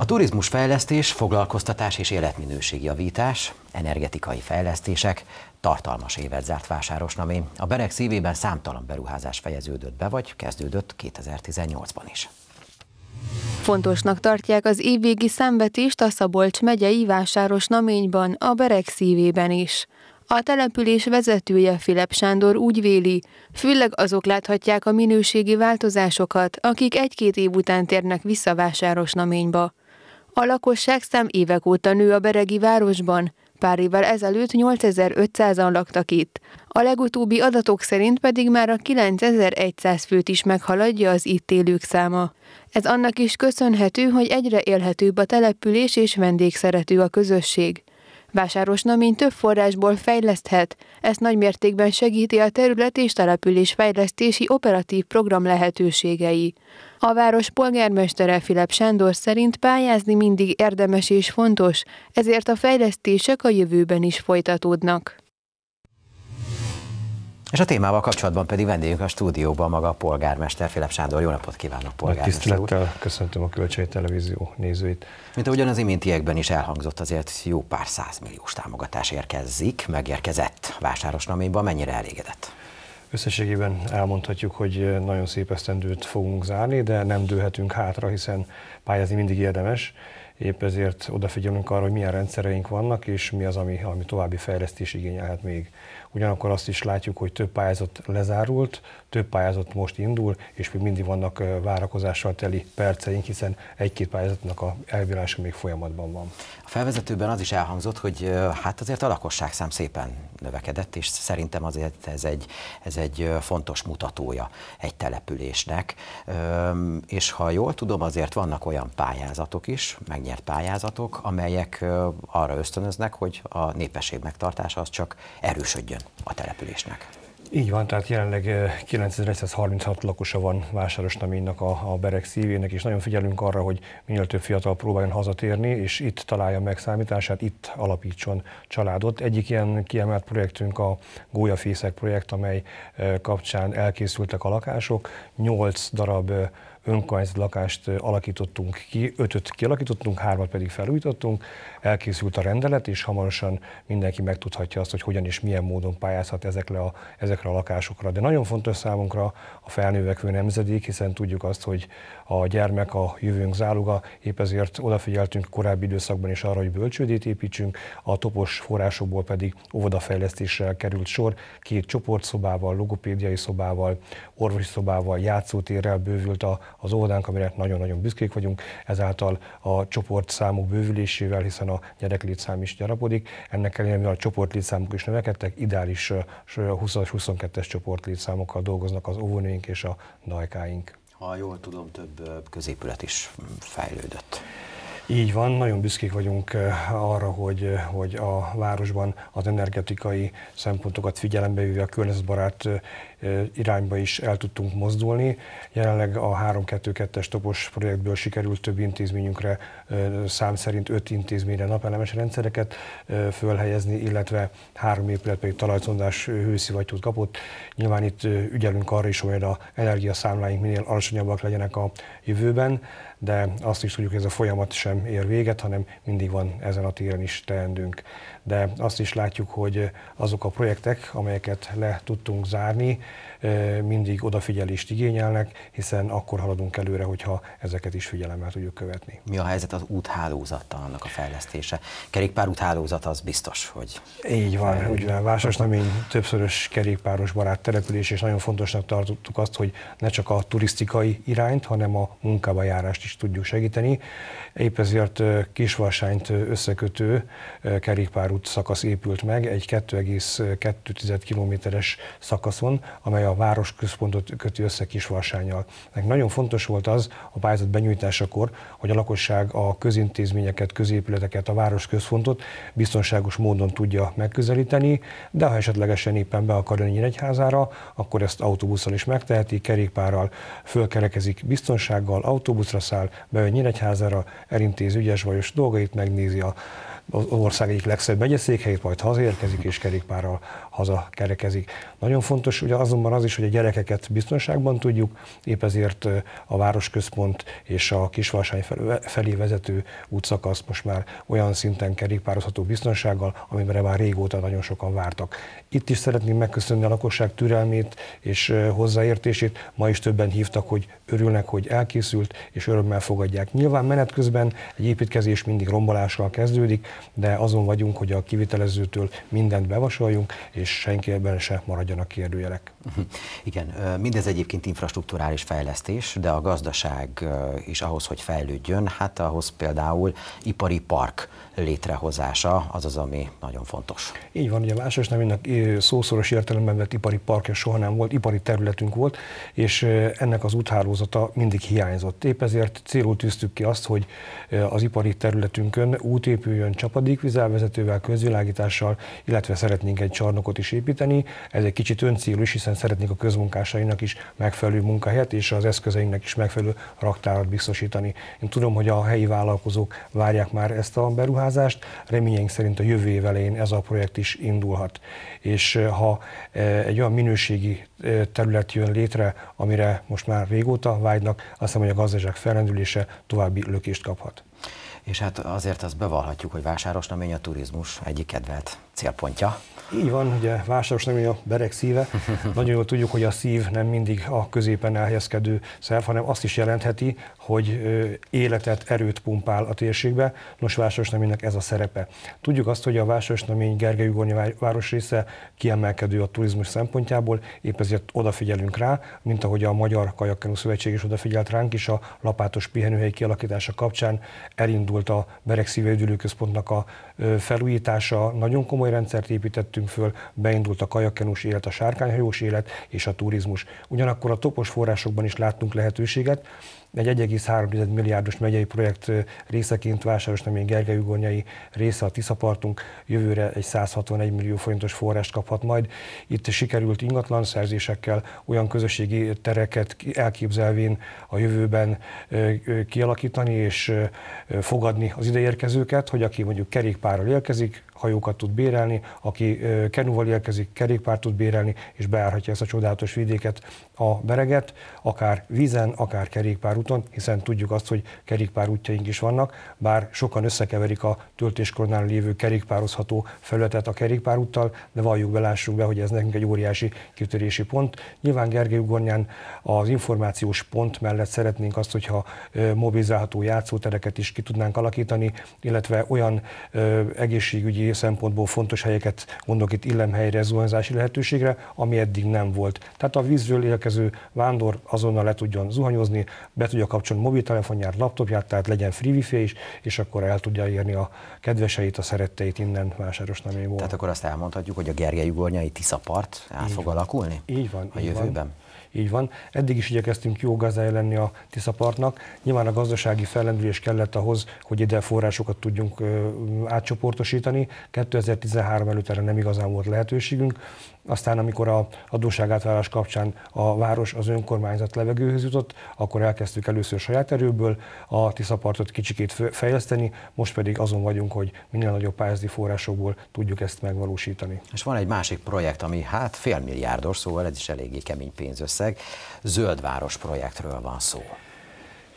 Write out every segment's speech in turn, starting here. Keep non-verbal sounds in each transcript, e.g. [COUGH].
A turizmus fejlesztés, foglalkoztatás és javítás, energetikai fejlesztések tartalmas évet zárt vásárosnami. A berek szívében számtalan beruházás fejeződött be, vagy kezdődött 2018-ban is. Fontosnak tartják az évvégi számvetést a Szabolcs megyei vásáros naményban, a Berek szívében is. A település vezetője Filip Sándor úgy véli, főleg azok láthatják a minőségi változásokat, akik egy-két év után térnek vissza vásáros naményba. A lakosság szám évek óta nő a Beregi városban, Pár évvel ezelőtt 8500-an laktak itt. A legutóbbi adatok szerint pedig már a 9100 főt is meghaladja az itt élők száma. Ez annak is köszönhető, hogy egyre élhetőbb a település és vendégszerető a közösség. Vásáros nömény több forrásból fejleszthet, ezt nagymértékben segíti a terület és település fejlesztési operatív program lehetőségei. A város polgármestere Filip Sándor szerint pályázni mindig érdemes és fontos, ezért a fejlesztések a jövőben is folytatódnak. És a témával kapcsolatban pedig vendégünk a stúdióban maga a polgármester, Filip Sándor. Jó napot kívánok, polgármester Tisztelettel úr. köszöntöm a Kölcsei Televízió nézőit. Mint ahogyan az imintiekben is elhangzott, azért jó pár százmilliós támogatás érkezik, megérkezett vásárosnaményba. Mennyire elégedett? Összességében elmondhatjuk, hogy nagyon szép esztendőt fogunk zárni, de nem dőhetünk hátra, hiszen pályázni mindig érdemes. Épp ezért odafigyelünk arra, hogy milyen rendszereink vannak, és mi az, ami, ami további fejlesztés igényelhet még. Ugyanakkor azt is látjuk, hogy több pályázat lezárult, több pályázat most indul, és még mindig vannak várakozással teli perceink, hiszen egy-két pályázatnak a elvírása még folyamatban van. A felvezetőben az is elhangzott, hogy hát azért a lakosság szám szépen növekedett, és szerintem azért ez egy, ez egy fontos mutatója egy településnek. És ha jól tudom, azért vannak olyan pályázatok is, megnyert pályázatok, amelyek arra ösztönöznek, hogy a népesség megtartása az csak erősödjön a településnek. Így van, tehát jelenleg 9136 eh, lakosa van Vásáros a, a berek szívének, és nagyon figyelünk arra, hogy minél több fiatal próbáljon hazatérni, és itt találja meg számítását, itt alapítson családot. Egyik ilyen kiemelt projektünk a Gólyafészek projekt, amely eh, kapcsán elkészültek a lakások, 8 darab eh, lakást alakítottunk ki, ötöt kialakítottunk, hármat pedig felújítottunk, elkészült a rendelet, és hamarosan mindenki megtudhatja azt, hogy hogyan és milyen módon pályázhat ezekre a, ezekre a lakásokra. De nagyon fontos számunkra a felnővekvő nemzedék, hiszen tudjuk azt, hogy a gyermek a jövőnk záloga, épp ezért odafigyeltünk korábbi időszakban is arra, hogy bölcsődét építsünk, a topos forrásokból pedig óvodafejlesztésre került sor, két csoportszobával, logopédiai szobával, orvosi szobával, játszótérrel bővült a az óvodánk, amire nagyon-nagyon büszkék vagyunk, ezáltal a csoportszámok bővülésével, hiszen a gyereklétszám is gyarapodik, ennek ellenére a csoport létszámok is növekedtek, ideális 20 22-es csoport létszámokkal dolgoznak az óvónőink és a dajkáink. Ha jól tudom, több középület is fejlődött. Így van, nagyon büszkék vagyunk arra, hogy, hogy a városban az energetikai szempontokat figyelembe véve a környezetbarát irányba is el tudtunk mozdulni. Jelenleg a 322-es topos projektből sikerült több intézményünkre, szám szerint öt intézményre napelemes rendszereket fölhelyezni, illetve három épület pedig talajzondás hőszivattyút kapott. Nyilván itt ügyelünk arra is, hogy a energiaszámláink minél alacsonyabbak legyenek a jövőben, de azt is tudjuk, hogy ez a folyamat sem ér véget, hanem mindig van ezen a téren is teendünk de azt is látjuk, hogy azok a projektek, amelyeket le tudtunk zárni, mindig odafigyelést igényelnek, hiszen akkor haladunk előre, hogyha ezeket is figyelemmel tudjuk követni. Mi a helyzet az úthálózattal, annak a fejlesztése? Kerékpár úthálózat az biztos, hogy... Így van, úgy van. Vásárosnamény többszörös kerékpáros barát település, és nagyon fontosnak tartottuk azt, hogy ne csak a turisztikai irányt, hanem a munkába járást is tudjuk segíteni. Épp ezért Kisvarsányt összekötő kerékpár út szakasz épült meg, egy 2,2 kilométeres szakaszon, amely a városközpontot köti össze Kisvarsányjal. Ennek nagyon fontos volt az a pályázat benyújtásakor, hogy a lakosság a közintézményeket, középületeket, a városközpontot biztonságos módon tudja megközelíteni, de ha esetlegesen éppen be akar jönni egyházára, akkor ezt autóbusszal is megteheti, kerékpárral fölkerekezik biztonsággal, autóbuszra száll, bejön Nyíregyházára, elintéz ügyes vagyos dolgait, megnézi a az ország egyik legszebb megyeszékhelyét, majd hazérkezik és kerékpárral haza kerekezik. Nagyon fontos ugye azonban az is, hogy a gyerekeket biztonságban tudjuk, épp ezért a városközpont és a kisválság felé vezető útszakasz most már olyan szinten kerékpározható biztonsággal, amire már régóta nagyon sokan vártak. Itt is szeretném megköszönni a lakosság türelmét és hozzáértését. Ma is többen hívtak, hogy örülnek, hogy elkészült, és örömmel fogadják. Nyilván menet közben egy építkezés mindig rombolással kezdődik, de azon vagyunk, hogy a kivitelezőtől mindent bevasoljunk, és senki ebben se maradjanak kérdőjelek. [LAUGHS] Igen, mindez egyébként infrastruktúrális fejlesztés, de a gazdaság is ahhoz, hogy fejlődjön, hát ahhoz például ipari park létrehozása, az az, ami nagyon fontos. Így van, ugye a vásáros nevének szószoros értelemben vett ipari parkja soha nem volt, ipari területünk volt, és ennek az úthálózata mindig hiányzott. Épp ezért célul tűztük ki azt, hogy az ipari területünkön út épüljön, csapadékvizelvezetővel, közvilágítással, illetve szeretnénk egy csarnokot is építeni. Ez egy kicsit öncélú is, hiszen szeretnénk a közmunkásainak is megfelelő munkahelyet és az eszközeinknek is megfelelő raktárat biztosítani. Én tudom, hogy a helyi vállalkozók várják már ezt a beruházást, reményeink szerint a jövő év elején ez a projekt is indulhat. És eh, ha eh, egy olyan minőségi eh, terület jön létre, amire most már régóta vágynak, azt hiszem, hogy a gazdaság felrendülése további lökést kaphat. És hát azért azt bevallhatjuk, hogy vásárosnömény a turizmus egyik kedvelt célpontja. Így van, ugye vásárosnömény a berek szíve. [LAUGHS] Nagyon jól tudjuk, hogy a szív nem mindig a középen elhelyezkedő szerv, hanem azt is jelentheti, hogy életet, erőt pumpál a térségbe. Nos, vásárosnöménynek ez a szerepe. Tudjuk azt, hogy a vásárosnömény Gergely Ugornyi része kiemelkedő a turizmus szempontjából, épp ezért odafigyelünk rá, mint ahogy a Magyar Kajakkenu Szövetség is odafigyelt ránk is a lapátos pihenőhely kialakítása kapcsán elindul volt a Beregszív Központnak a felújítása, nagyon komoly rendszert építettünk föl, beindult a kajakkenús élet, a sárkányhajós élet és a turizmus. Ugyanakkor a topos forrásokban is láttunk lehetőséget, egy 1,3 milliárdos megyei projekt részeként vásáros, nem én része a Tiszapartunk, jövőre egy 161 millió forintos forrást kaphat majd. Itt sikerült ingatlan szerzésekkel olyan közösségi tereket elképzelvén a jövőben kialakítani és fogadni az ideérkezőket, hogy aki mondjuk kerékpárral érkezik, hajókat tud bérelni, aki kenúval érkezik, kerékpárt tud bérelni, és bejárhatja ezt a csodálatos vidéket, a bereget, akár vízen, akár kerékpárúton, hiszen tudjuk azt, hogy kerékpárútjaink is vannak, bár sokan összekeverik a töltéskornál lévő kerékpározható felületet a kerékpárúttal, de valljuk be, lássuk be, hogy ez nekünk egy óriási kitörési pont. Nyilván Gergely Ugornyán az információs pont mellett szeretnénk azt, hogyha mobilizálható játszótereket is ki tudnánk alakítani, illetve olyan egészségügyi stratégiai szempontból fontos helyeket, gondolok itt illemhelyre, zuhanyzási lehetőségre, ami eddig nem volt. Tehát a vízről érkező vándor azonnal le tudjon zuhanyozni, be tudja kapcsolni mobiltelefonját, laptopját, tehát legyen free wifi is, és akkor el tudja érni a kedveseit, a szeretteit innen volt. Tehát akkor azt elmondhatjuk, hogy a Gergely Ugornyai Tiszapart át fog van. alakulni? Így van. A így jövőben? Van. Így van. Eddig is igyekeztünk jó gazdája lenni a Tiszapartnak. Nyilván a gazdasági fellendülés kellett ahhoz, hogy ide forrásokat tudjunk átcsoportosítani. 2013 előtt erre nem igazán volt lehetőségünk. Aztán, amikor a adósságátválás kapcsán a város az önkormányzat levegőhöz jutott, akkor elkezdtük először saját erőből a Tiszapartot kicsikét fejleszteni, most pedig azon vagyunk, hogy minél nagyobb pályázati forrásokból tudjuk ezt megvalósítani. És van egy másik projekt, ami hát félmilliárdos, szóval ez is eléggé kemény pénzösszeg. Zöldváros projektről van szó.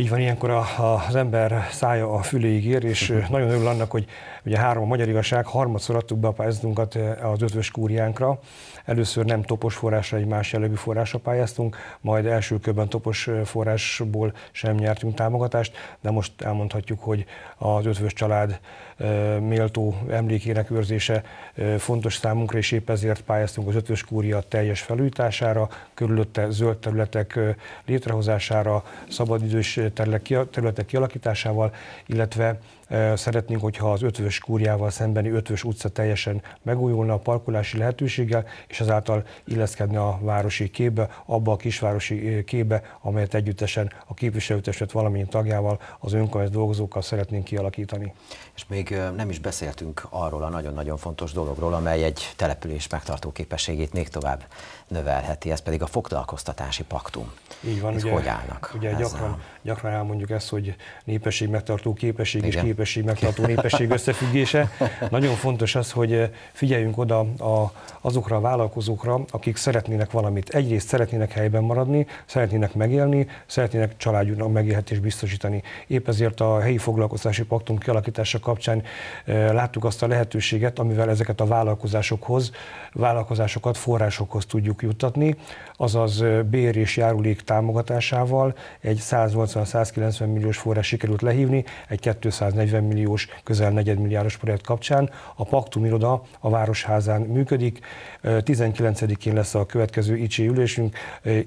Így van, ilyenkor a, a, az ember szája a füléig ér, és mhm. nagyon örül annak, hogy ugye három a magyar igazság, harmadszor adtuk be a pályázatunkat az ötvös kúriánkra. Először nem topos forrásra, egy más jellegű forrásra pályáztunk, majd első körben topos forrásból sem nyertünk támogatást, de most elmondhatjuk, hogy az ötvös család méltó emlékének őrzése fontos számunkra, és épp ezért pályáztunk az ötvös kúria teljes felújítására, körülötte zöld területek létrehozására, szabadidős területek kialakításával, illetve Szeretnénk, hogyha az ötvös kúriával szembeni ötvös utca teljesen megújulna a parkolási lehetőséggel, és azáltal illeszkedne a városi képbe, abba a kisvárosi képbe, amelyet együttesen a képviselőtestület valamilyen tagjával, az önkormányzat dolgozókkal szeretnénk kialakítani. És még nem is beszéltünk arról a nagyon-nagyon fontos dologról, amely egy település megtartó képességét még tovább növelheti, ez pedig a foglalkoztatási paktum. Így van, ez ugye, hogy állnak ugye ezzel? gyakran, gyakran elmondjuk ezt, hogy népesség megtartó képesség Igen. és képesség népesség, megtartó népesség összefüggése. Nagyon fontos az, hogy eh, figyeljünk oda a, azokra a vállalkozókra, akik szeretnének valamit. Egyrészt szeretnének helyben maradni, szeretnének megélni, szeretnének családjuknak megélhetést biztosítani. Épp ezért a helyi foglalkoztási paktum kialakítása kapcsán eh, láttuk azt a lehetőséget, amivel ezeket a vállalkozásokhoz, vállalkozásokat forrásokhoz tudjuk juttatni, azaz eh, bér és járulék támogatásával egy 180-190 milliós forrás sikerült lehívni, egy 240 40 milliós, közel negyedmilliárdos projekt kapcsán. A Paktum iroda a Városházán működik. 19-én lesz a következő ICSI ülésünk.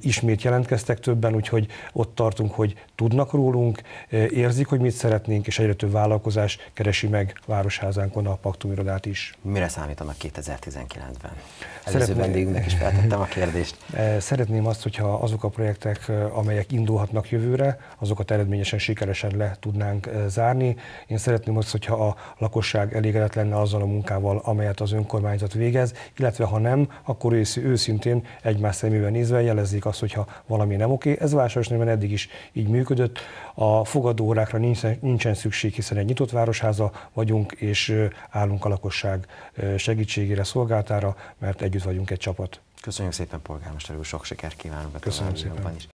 Ismét jelentkeztek többen, úgyhogy ott tartunk, hogy tudnak rólunk, érzik, hogy mit szeretnénk, és egyre több vállalkozás keresi meg Városházánkon a Paktum irodát is. Mire számítanak 2019-ben? Előző Szeretném... vendégünknek is feltettem a kérdést. [LAUGHS] Szeretném azt, hogyha azok a projektek, amelyek indulhatnak jövőre, azokat eredményesen, sikeresen le tudnánk zárni. Én szeretném azt, hogyha a lakosság elégedett lenne azzal a munkával, amelyet az önkormányzat végez, illetve ha nem, akkor őszintén egymás szemében nézve jelezzék azt, hogyha valami nem oké. Ez vásáros eddig is így működött. A fogadóórákra nincsen, nincsen szükség, hiszen egy nyitott városháza vagyunk, és állunk a lakosság segítségére, szolgáltára, mert együtt vagyunk egy csapat. Köszönjük szépen, polgármester úr, sok sikert kívánunk a Köszönöm szépen. is.